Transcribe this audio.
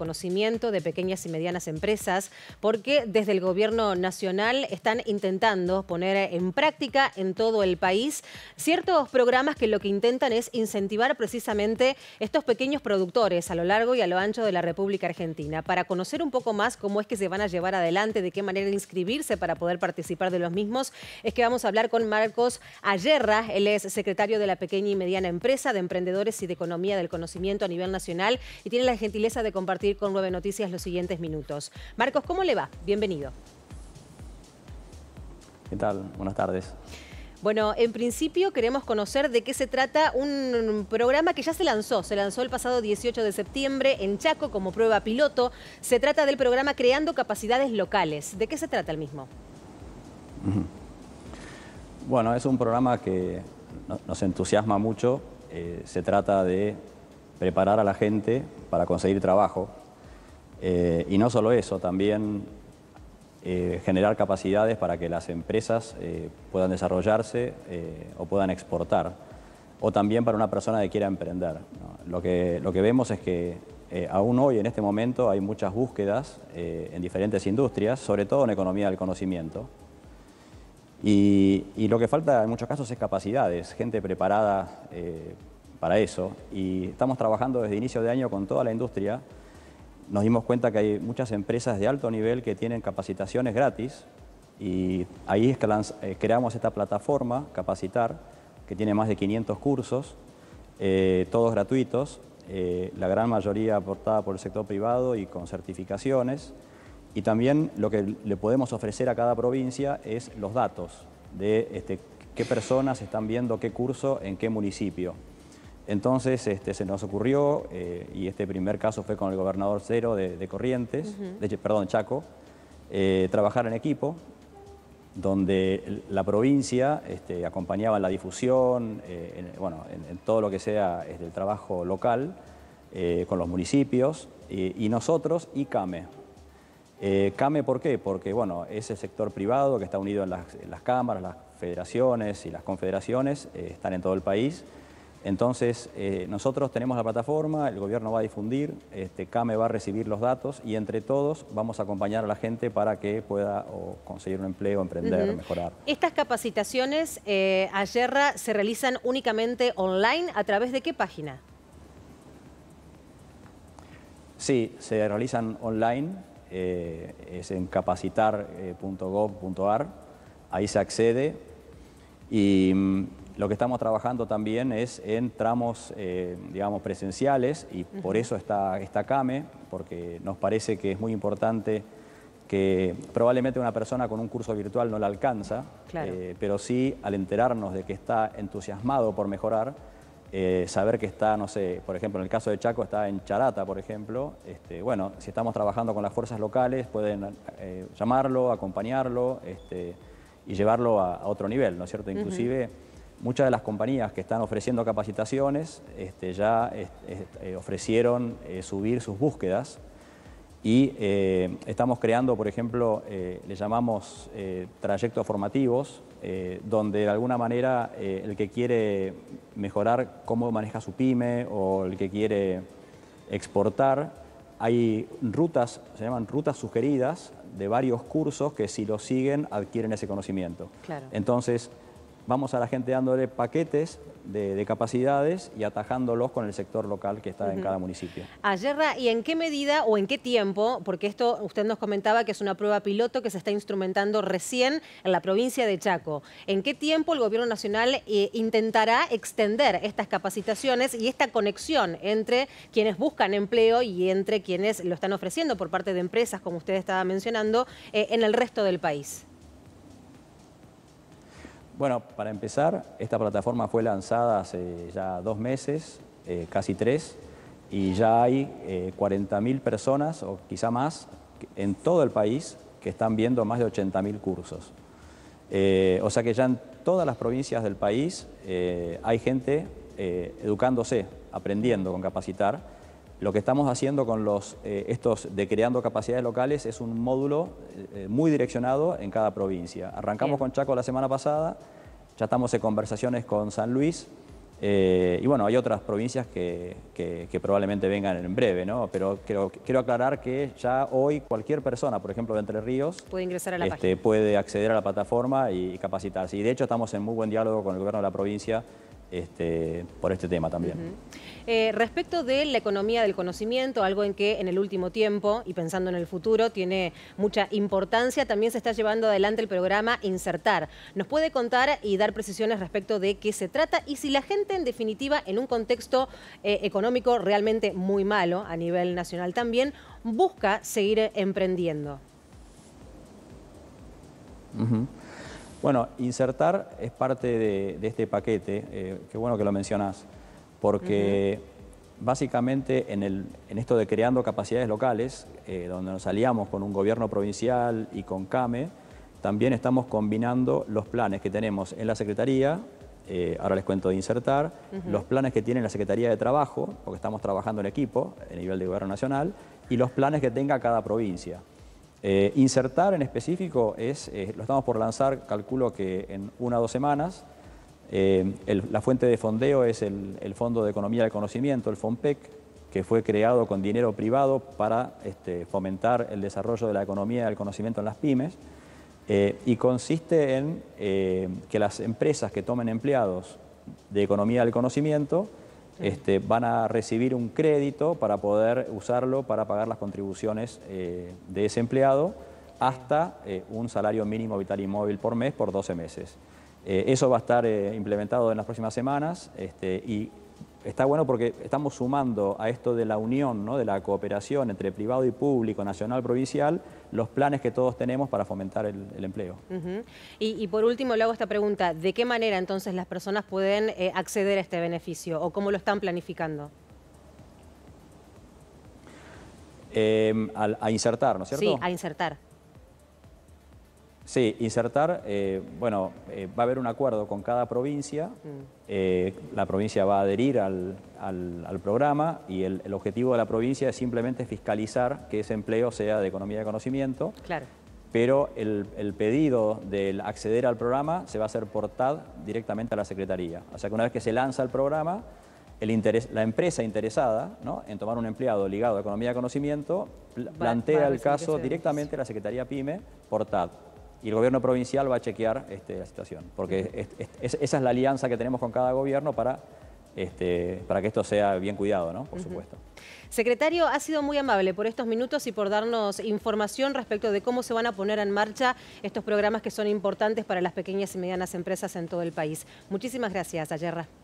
conocimiento de pequeñas y medianas empresas, porque desde el Gobierno Nacional están intentando poner en práctica en todo el país ciertos programas que lo que intentan es incentivar precisamente estos pequeños productores a lo largo y a lo ancho de la República Argentina. Para conocer un poco más cómo es que se van a llevar adelante, de qué manera inscribirse para poder participar de los mismos, es que vamos a hablar con Marcos Ayerra, él es secretario de la Pequeña y Mediana Empresa de Emprendedores y de Economía del Conocimiento a nivel nacional y tiene la gentileza de compartir con Nueve Noticias los siguientes minutos. Marcos, ¿cómo le va? Bienvenido. ¿Qué tal? Buenas tardes. Bueno, en principio queremos conocer de qué se trata un programa que ya se lanzó, se lanzó el pasado 18 de septiembre en Chaco como prueba piloto. Se trata del programa Creando Capacidades Locales. ¿De qué se trata el mismo? Bueno, es un programa que nos entusiasma mucho. Eh, se trata de preparar a la gente para conseguir trabajo. Eh, y no solo eso, también eh, generar capacidades para que las empresas eh, puedan desarrollarse o puedan exportar, o también para una persona que quiera emprender. Lo, que, lo que vemos es que aún hoy, en este momento, hay muchas búsquedas en diferentes industrias, sobre todo en economía del conocimiento. Y, y, lo que falta en muchos casos es capacidades, gente preparada para eso. Y estamos trabajando desde inicio de año con toda la industria. Nos dimos cuenta que hay muchas empresas de alto nivel que tienen capacitaciones gratis y ahí es eh, creamos esta plataforma Capacitar, que tiene más de 500 cursos, eh, todos gratuitos, eh, la gran mayoría aportada por el sector privado y con certificaciones. Y también lo que le podemos ofrecer a cada provincia es los datos de este, qué personas están viendo qué curso en qué municipio. Entonces este, se nos ocurrió, eh, y este primer caso fue con el gobernador Cero de, Corrientes, perdón, Chaco, eh, trabajar en equipo, donde la provincia este, acompañaba en la difusión, eh, en, bueno, en, todo lo que sea este, el trabajo local, con los municipios, y nosotros y CAME. CAME, ¿por qué? Porque bueno, es el sector privado que está unido en las, en las cámaras, las federaciones y las confederaciones, están en todo el país. Entonces, eh, nosotros tenemos la plataforma, el gobierno va a difundir, este, CAME va a recibir los datos y entre todos vamos a acompañar a la gente para que pueda conseguir un empleo, emprender, mejorar. ¿Estas capacitaciones eh, a Yerra se realizan únicamente online? ¿A través de qué página? Sí, se realizan online, eh, es en capacitar.gov.ar, eh, ahí se accede, y mm, lo que estamos trabajando también es en tramos, eh, digamos, presenciales y por eso está, esta CAME, porque nos parece que es muy importante que probablemente una persona con un curso virtual no la alcanza, eh, pero sí al enterarnos de que está entusiasmado por mejorar, eh, saber que está, no sé, por ejemplo, en el caso de Chaco está en Charata, por ejemplo, este, bueno, si estamos trabajando con las fuerzas locales pueden llamarlo, acompañarlo, este, y llevarlo a, otro nivel, ¿no es cierto? Inclusive... Muchas de las compañías que están ofreciendo capacitaciones este, ya este, eh, ofrecieron eh, subir sus búsquedas y eh, estamos creando, por ejemplo, le llamamos trayectos formativos, donde de alguna manera el que quiere mejorar cómo maneja su pyme o el que quiere exportar, hay rutas, se llaman rutas sugeridas, de varios cursos que si lo siguen adquieren ese conocimiento. Claro. Entonces, vamos a la gente dándole paquetes de, capacidades y atajándolos con el sector local que está en cada municipio. Ayerra, ah, ¿y en qué medida o en qué tiempo? Porque esto usted nos comentaba que es una prueba piloto que se está instrumentando recién en la provincia de Chaco. ¿En qué tiempo el Gobierno Nacional eh, intentará extender estas capacitaciones y esta conexión entre quienes buscan empleo y entre quienes lo están ofreciendo por parte de empresas, como usted estaba mencionando, eh, en el resto del país? Bueno, para empezar, esta plataforma fue lanzada hace ya dos meses, eh, casi tres, y ya hay 40.000 eh, personas, o quizá más, en todo el país que están viendo más de 80.000 cursos. Eh, o sea que ya en todas las provincias del país hay gente educándose, aprendiendo con capacitar, lo que estamos haciendo con los, eh, estos de creando capacidades locales es un módulo eh, eh, muy direccionado en cada provincia. Arrancamos con Chaco la semana pasada, ya estamos en conversaciones con San Luis, y bueno, hay otras provincias que, probablemente vengan en breve, ¿no? Pero quiero, aclarar que ya hoy cualquier persona, por ejemplo, de Entre Ríos... Puede ingresar este, Puede acceder a la plataforma y capacitarse. Y de hecho estamos en muy buen diálogo con el gobierno de la provincia este, por este tema también. Eh, respecto de la economía del conocimiento, algo en que en el último tiempo y pensando en el futuro tiene mucha importancia, también se está llevando adelante el programa Insertar. ¿Nos puede contar y dar precisiones respecto de qué se trata y si la gente en definitiva en un contexto eh, económico realmente muy malo a nivel nacional también busca seguir emprendiendo? Bueno, insertar es parte de, este paquete, eh, qué bueno que lo mencionás, porque básicamente en, esto de creando capacidades locales, eh, donde nos aliamos con un gobierno provincial y con CAME, también estamos combinando los planes que tenemos en la Secretaría, eh, ahora les cuento de insertar, los planes que tiene la Secretaría de Trabajo, porque estamos trabajando en equipo a nivel de gobierno nacional, y los planes que tenga cada provincia. Eh, insertar en específico es, eh, lo estamos por lanzar, calculo que en una o dos semanas. Eh, la fuente de fondeo es el, Fondo de Economía del Conocimiento, el FONPEC, que fue creado con dinero privado para este, fomentar el desarrollo de la economía del conocimiento en las pymes. y consiste en que las empresas que tomen empleados de economía del conocimiento este, van a recibir un crédito para poder usarlo para pagar las contribuciones eh, de ese empleado hasta eh, un salario mínimo vital inmóvil por mes por 12 meses. Eh, eso va a estar implementado en las próximas semanas este, y está bueno porque estamos sumando a esto de la unión, ¿no? de la cooperación entre privado y público, nacional, provincial, los planes que todos tenemos para fomentar el, empleo. y, por último le hago esta pregunta, ¿de qué manera entonces las personas pueden eh, acceder a este beneficio o cómo lo están planificando? Em, a insertar, ¿no es cierto? Sí, a insertar. Sí, insertar, eh, bueno, eh, va a haber un acuerdo con cada provincia, mm. eh, la provincia va a adherir al, programa y el, objetivo de la provincia es simplemente fiscalizar que ese empleo sea de economía de conocimiento. Claro. Pero el, pedido del acceder al programa se va a hacer por TAD directamente a la Secretaría. O sea que una vez que se lanza el programa, la empresa interesada en tomar un empleado ligado a economía de conocimiento plantea el caso directamente a la Secretaría PYME por TAD y el gobierno provincial va a chequear este, la situación, porque esa es la alianza que tenemos con cada gobierno para, este, para que esto sea bien cuidado, ¿no? por supuesto. Secretario, ha sido muy amable por estos minutos y por darnos información respecto de cómo se van a poner en marcha estos programas que son importantes para las pequeñas y medianas empresas en todo el país. Muchísimas gracias, Ayerra.